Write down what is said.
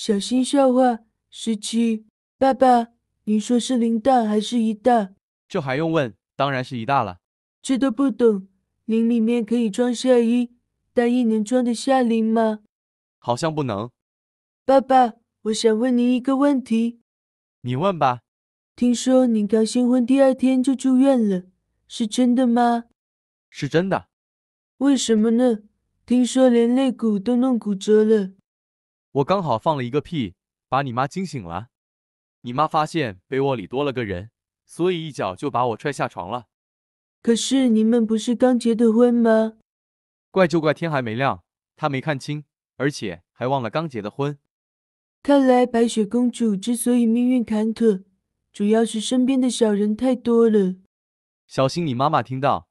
小心笑话！十七，爸爸，你说是零大还是一大？这还用问？当然是一大了。这都不懂，零里面可以装下衣，但一能装得下零吗？好像不能。爸爸，我想问您一个问题。你问吧。听说您刚新婚第二天就住院了，是真的吗？是真的。为什么呢？听说连肋骨都弄骨折了。我刚好放了一个屁，把你妈惊醒了。你妈发现被窝里多了个人，所以一脚就把我踹下床了。可是你们不是刚结的婚吗？怪就怪天还没亮，她没看清，而且还忘了刚结的婚。看来白雪公主之所以命运坎坷，主要是身边的小人太多了。小心你妈妈听到。